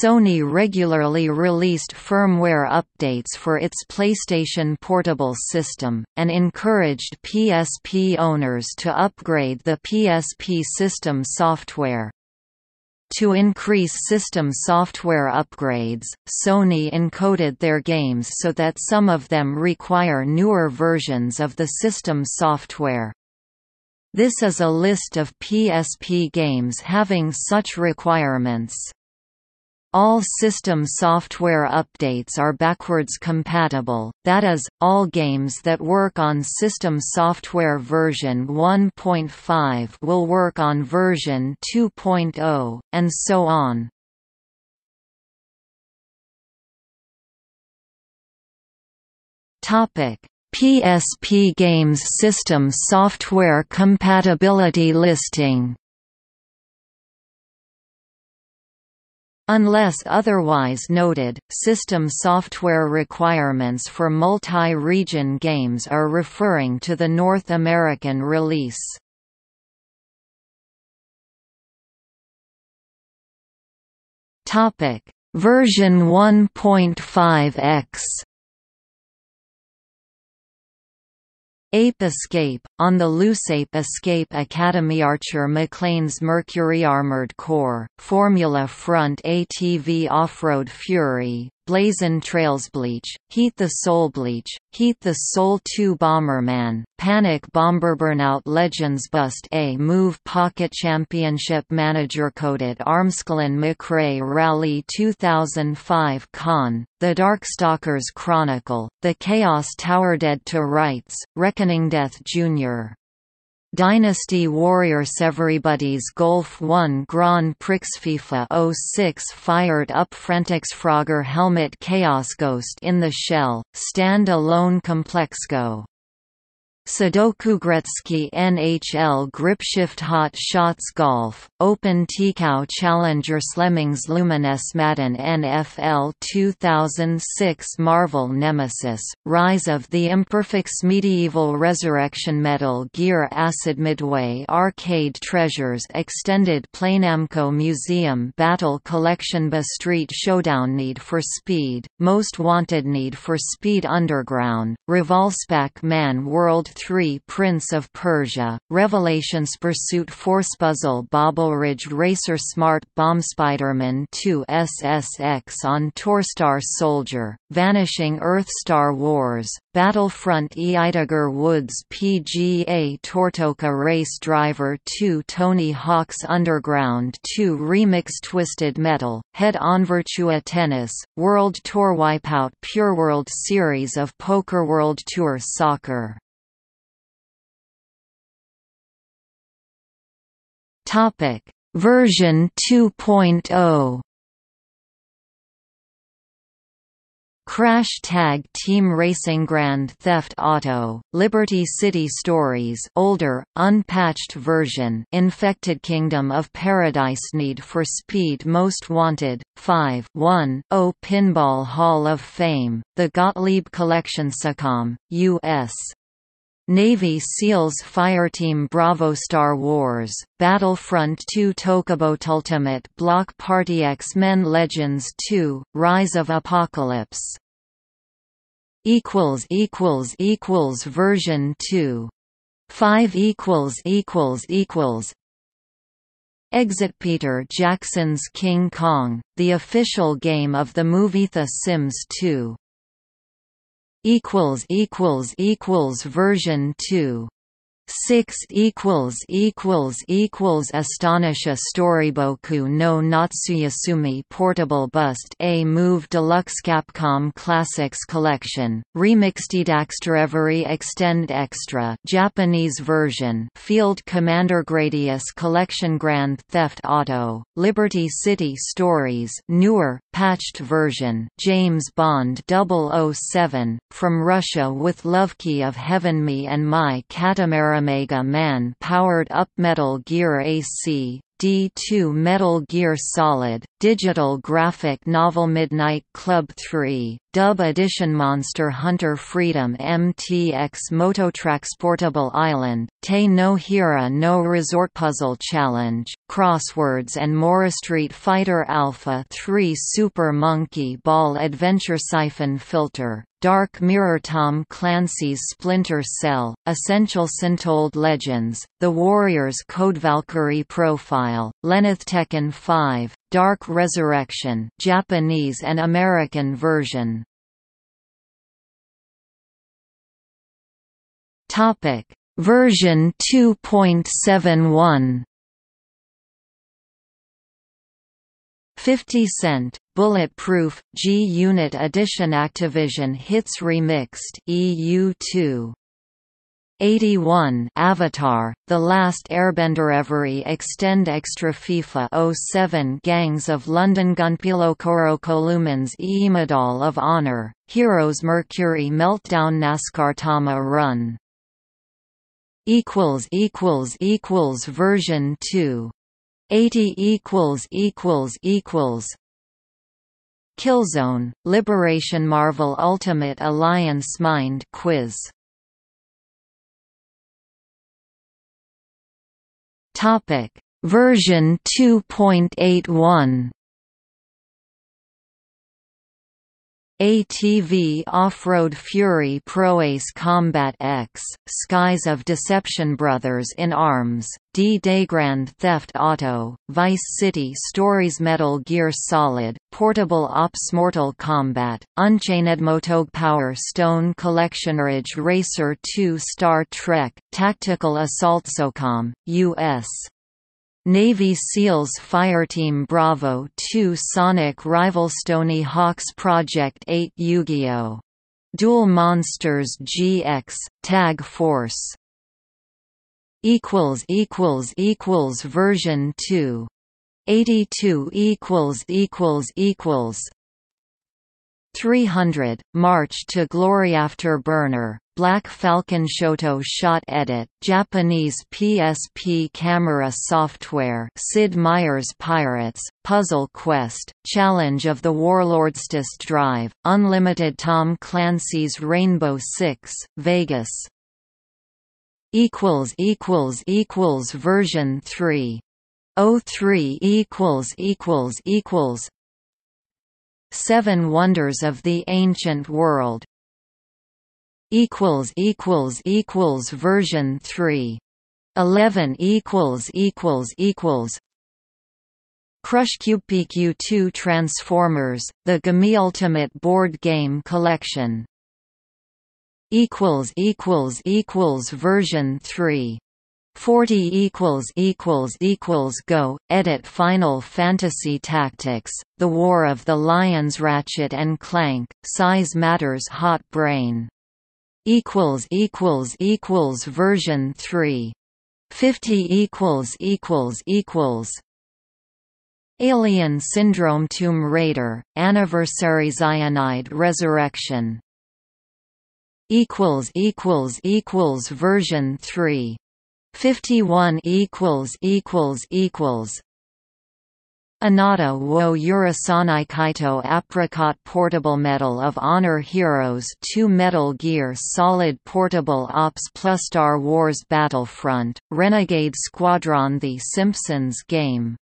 Sony regularly released firmware updates for its PlayStation Portable system, and encouraged PSP owners to upgrade the PSP system software. To increase system software upgrades, Sony encoded their games so that some of them require newer versions of the system software. This is a list of PSP games having such requirements. All system software updates are backwards compatible, that is, all games that work on system software version 1.5 will work on version 2.0, and so on. PSP Games System Software Compatibility Listing Unless otherwise noted, system software requirements for multi-region games are referring to the North American release. Version 1.5x Ape Escape, on the Loose Ape Escape Academy Archer McLean's Mercury Armored Corps, Formula Front ATV Off-Road Fury, Blazon Trails Bleach, Heat the Soul Bleach, Heat the Soul 2 Bomberman, Panic Bomber Burnout Legends Bust A Move Pocket Championship Manager Coded Armscalan McRae Rally 2005 Con, The Darkstalkers Chronicle, The Chaos Tower Dead to Rights, Reckoning Death Jr. Dynasty Warriors buddies, Golf 1 Grand Prix FIFA 06 Fired Up Frogger, Helmet Chaos Ghost in the Shell, Stand Alone Complexgo Gretzky NHL Gripshift Hot Shots Golf, Open Tikau Challenger Slemmings Luminous Madden NFL 2006 Marvel Nemesis, Rise of the Imperfects Medieval Resurrection Metal Gear Acid Midway Arcade Treasures Extended Planamco Museum Battle Collection Ba Street Showdown Need for Speed, Most Wanted Need for Speed Underground, Revolspac Man World Three Prince of Persia, Revelations Pursuit Forcepuzzle Bobbleridge Racer Smart bomb Spiderman 2 SSX on Torstar Soldier, Vanishing Earth Star Wars, Battlefront Eitiger Woods PGA Tortoka Race Driver 2 Tony Hawk's Underground 2 Remix Twisted Metal, Head On Virtua Tennis, World Tour Wipeout Pure World Series of Poker World Tour Soccer Topic: Version 2.0. Crash Tag Team Racing Grand Theft Auto, Liberty City Stories older, unpatched version Infected Kingdom of Paradise Need for Speed Most Wanted, 5 1 0 Pinball Hall of Fame, The Gottlieb Collection SACOM, U.S. Navy SEALs Fireteam Bravo Star Wars, Battlefront 2 Tokobot Ultimate Block Party X-Men Legends 2, Rise of Apocalypse equals equals equals version 2 5 equals equals equals Exit Peter Jackson's King Kong, the official game of the movie The Sims 2 equals equals equals version 2 Six equals equals equals Astonisha Storyboku no Natsuyasumi Portable Bust A Move Deluxe Capcom Classics Collection Remixed Extraevery Extend Extra Japanese version Field Commander Gradius Collection Grand Theft Auto Liberty City Stories newer patched version James Bond 007 From Russia with love key of Heaven Me and My catamaran. Omega Man powered up Metal Gear AC, D2 Metal Gear Solid, digital graphic novel Midnight Club 3, Dub Edition Monster Hunter Freedom MTX Mototransportable Island, Te no Hira no Resort Puzzle Challenge, Crosswords and Mora Street Fighter Alpha 3 Super Monkey Ball Adventure Siphon Filter, Dark Mirror Tom Clancy's Splinter Cell, Essential Sintold Legends, The Warriors Code Valkyrie Profile, Lenith Tekken 5, Dark Resurrection Japanese and American version. Topic: Version 2.71. 50 Cent, Bulletproof, G-Unit Edition Activision Hits Remixed EU2 81 Avatar, The Last Airbender Every Extend Extra FIFA 07 Gangs of London Gunpilo Koro Kolumens E Medal of Honor, Heroes Mercury Meltdown NASCAR, Tama Run equals equals equals version 2 80 equals equals equals Killzone Liberation Marvel Ultimate Alliance Mind Quiz Topic: Version 2.81 ATV Off-Road Fury Ace Combat X, Skies of Deception Brothers in Arms, D-Day Grand Theft Auto, Vice City Stories Metal Gear Solid, Portable Ops Mortal Kombat, Unchained Motog Power Stone Collection Ridge Racer 2 Star Trek, Tactical Assault SOCOM, U.S. Navy SEALs Fireteam Bravo 2 Sonic Rival Stony Hawks Project 8 Yu-Gi-Oh! Duel Monsters GX, Tag Force equals equals equals version 2 82 equals equals equals 300 March to Glory After Burner Black Falcon Shoto Shot Edit, Japanese PSP Camera Software Sid Meier's Pirates, Puzzle Quest, Challenge of the Warlords Disk Drive, Unlimited Tom Clancy's Rainbow Six, Vegas equals equals equals version 3 03 equals equals equals Seven Wonders of the Ancient World equals equals equals version 3 11 equals equals equals Crush Cube PQ2 Transformers The Gami Ultimate Board Game Collection equals equals equals version 3 40 equals equals equals go edit final fantasy tactics the war of the lions ratchet and clank size matters hot brain equals equals equals version 3 50 equals equals equals Alien Syndrome Tomb Raider Anniversary Zionide Resurrection equals equals equals version 3 51 equals equals equals Anata wo Urasanai Kaito Apricot Portable Medal of Honor Heroes 2 Metal Gear Solid Portable Ops Plus Star Wars Battlefront, Renegade Squadron The Simpsons Game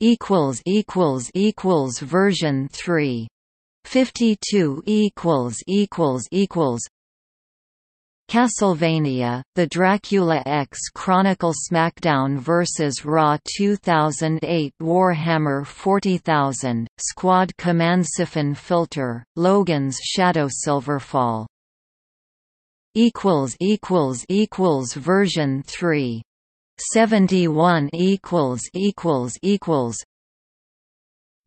equals equals equals version 3 52 equals equals equals Castlevania, The Dracula X Chronicle SmackDown vs. Raw 2008 Warhammer 40,000, Squad Command Siphon Filter, Logan's Shadow Silverfall. Version 3. 71 equals equals equals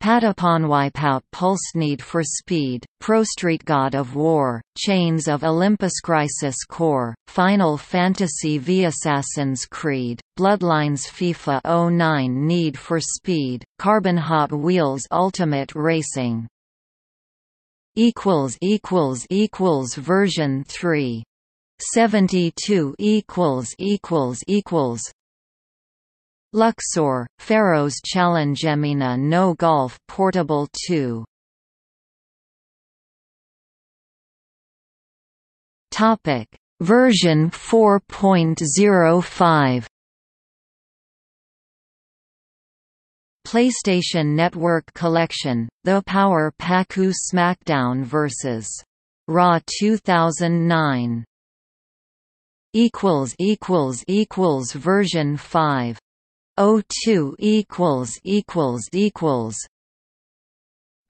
Pataponwipout Pulse Need for Speed, Prostreet God of War, Chains of Olympus Crisis Core, Final Fantasy V Assassin's Creed, Bloodlines FIFA 09 Need for Speed, Carbon Hot Wheels Ultimate Racing equals equals equals version 3 72 equals equals equals Luxor, Faroes Challengemmina no Golf Portable 2 Topic Version 4.05 PlayStation Network Collection The Power Paku SmackDown vs. Raw 2009 equals equals equals version 5 O2 equals equals equals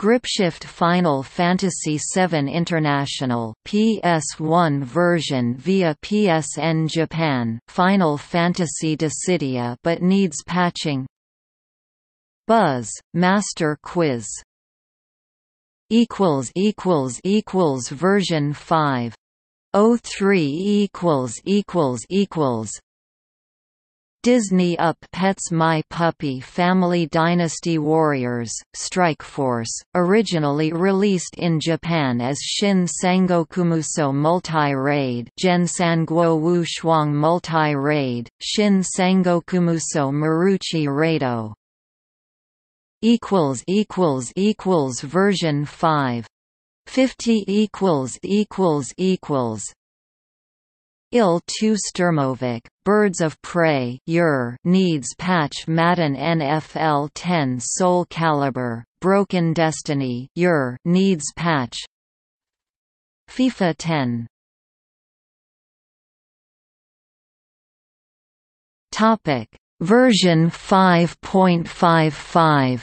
Gripshift Final Fantasy VII International PS1 version via PSN Japan Final Fantasy Dissidia but needs patching Buzz Master Quiz equals equals equals version 5 03 equals equals equals Disney Up Pets My Puppy Family Dynasty Warriors, Strike Force, originally released in Japan as Shin Sengokumusou Multi-Raid Gen Wu Shuang Multi-Raid, Shin Sengokumusou Maruchi Raido equals equals equals version 5 50 equals equals equals Il tu sturmovic, Birds of Prey Your needs patch Madden NFL 10 Soul Caliber, Broken Destiny Your needs patch FIFA 10 Topic Version 5.55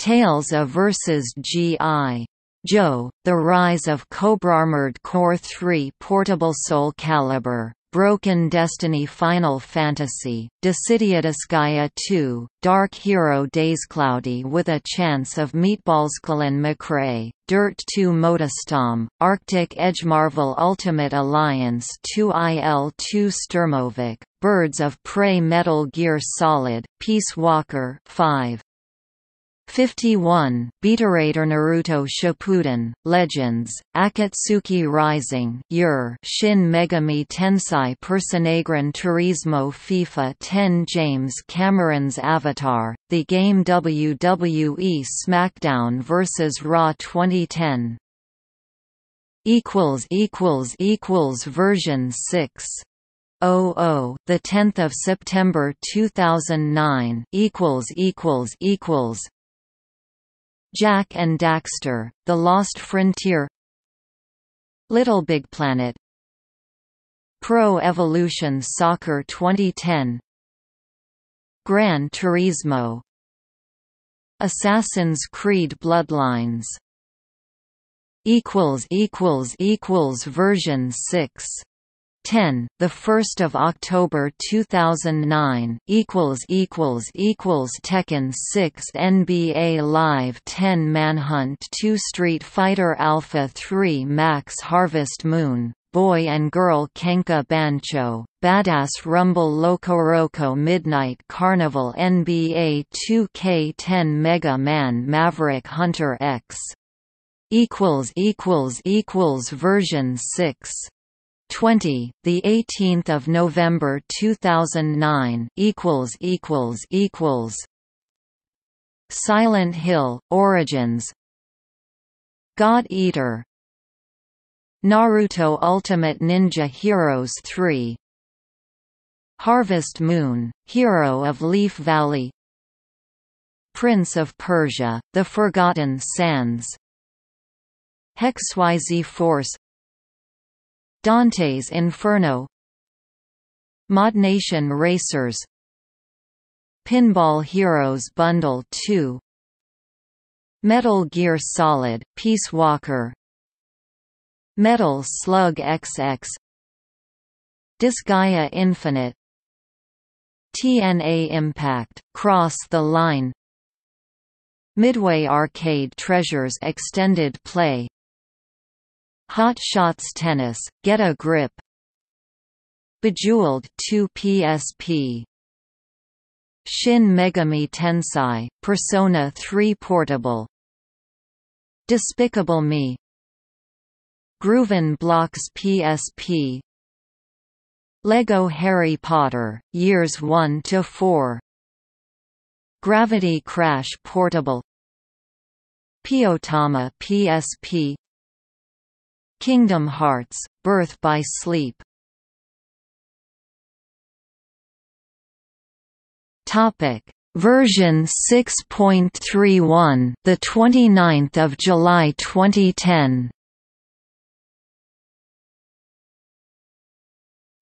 Tales of Versus GI Joe, the rise of Cobra Armored Core 3 portable Soul Calibur, Broken Destiny Final Fantasy, Desidiotus Gaia 2, Dark Hero Days Cloudy with a Chance of Meatballs Colin McRae, Dirt 2 Modestom, Arctic Edge Marvel Ultimate Alliance 2 IL2 Sturmovic, Birds of Prey Metal Gear Solid, Peace Walker 5, 51, Beaterator Naruto Shippuden, Legends, Akatsuki Rising Yur, Shin Megami Tensei Personagran Turismo FIFA 10 James Cameron's Avatar, The Game WWE SmackDown vs. Raw 2010 Version 6 00 the 10th of September 2009 equals equals equals Jack and Daxter, The Lost Frontier Little Big Planet Pro Evolution Soccer 2010 Gran Turismo Assassin's Creed Bloodlines equals equals equals version 6 10 the 1st of October 2009 equals equals equals Tekken 6 NBA Live 10 Manhunt 2 Street Fighter Alpha 3 Max Harvest Moon Boy and Girl Kenka Bancho Badass Rumble Locoroco Midnight Carnival NBA 2K10 Mega Man Maverick Hunter X equals equals equals version 6 20 the 18th of November 2009 equals equals equals Silent Hill Origins God Eater Naruto Ultimate Ninja Heroes 3 Harvest Moon Hero of Leaf Valley Prince of Persia The Forgotten Sands XYZ Force Dante's Inferno Modnation Racers Pinball Heroes Bundle 2 Metal Gear Solid, Peace Walker Metal Slug XX Disgaea Infinite TNA Impact, Cross the Line Midway Arcade Treasures Extended Play Hot Shots Tennis, Get a Grip Bejeweled 2 PSP Shin Megami Tensei, Persona 3 Portable Despicable Me Grooven Blocks PSP Lego Harry Potter, Years 1 to 4 Gravity Crash Portable Piotama PSP Kingdom Hearts: Birth by Sleep. Topic: Version 6.31, the 29th of July 2010.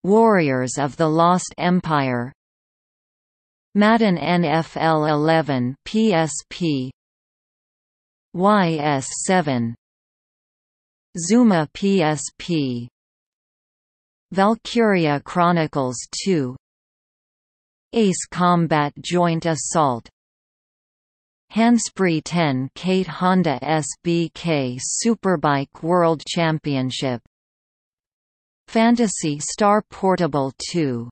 Warriors of the Lost Empire. Madden NFL 11 PSP YS7 Zuma PSP Valkyria Chronicles 2 Ace Combat Joint Assault Handspree 10 Kate Honda SBK Superbike World Championship Fantasy Star Portable 2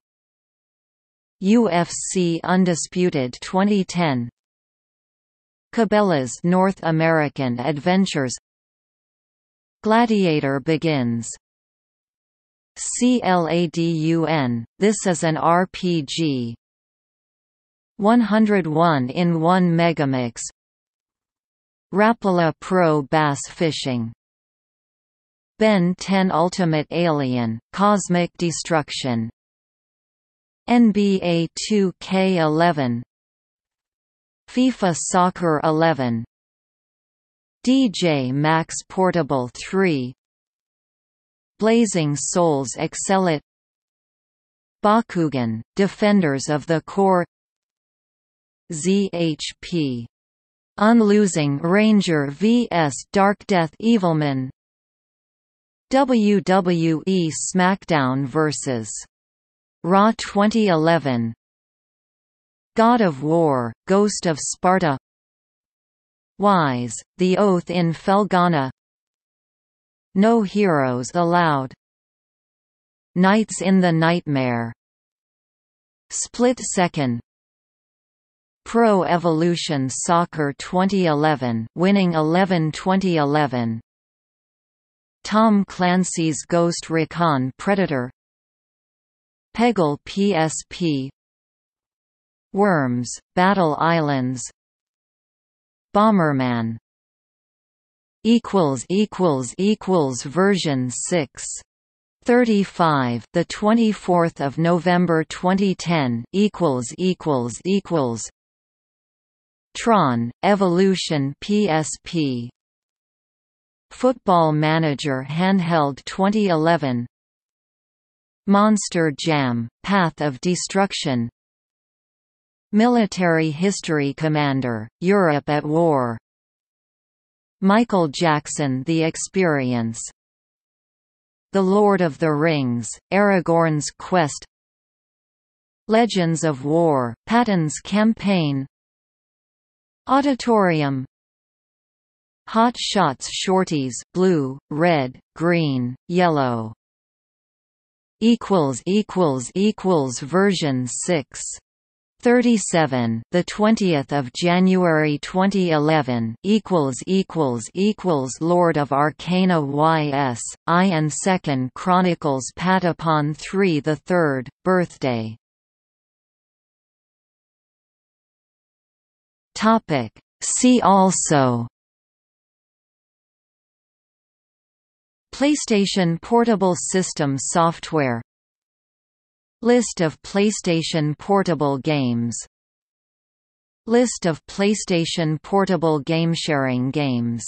UFC Undisputed 2010 Cabela's North American Adventures Gladiator begins CLADUN, this is an RPG 101 in 1 Megamix Rapala Pro Bass Fishing Ben 10 Ultimate Alien, Cosmic Destruction NBA 2K11 FIFA Soccer 11 DJ Max Portable 3 Blazing Souls Excelit Bakugan, Defenders of the Core ZHP. Unlosing Ranger vs Darkdeath Evilman WWE SmackDown vs. Raw 2011 God of War, Ghost of Sparta Wise, The Oath in Felghana No Heroes Allowed Knights in the Nightmare Split Second Pro Evolution Soccer 2011 winning 11-2011 Tom Clancy's Ghost Recon Predator Peggle PSP Worms, Battle Islands Bomberman equals equals equals version 6 35 the 24th of November 2010 equals equals equals Tron Evolution PSP Football Manager handheld 2011 Monster Jam Path of Destruction Military History Commander, Europe at War Michael Jackson The Experience The Lord of the Rings, Aragorn's Quest Legends of War, Patton's Campaign Auditorium Hot Shots Shorties Blue, Red, Green, Yellow equals equals equals version 6 37 the 20th of January 2011 equals equals equals Lord of Arcana YS I and second Chronicles Patapon 3 the 3rd birthday topic see also PlayStation Portable System Software List of PlayStation Portable games List of PlayStation Portable game sharing games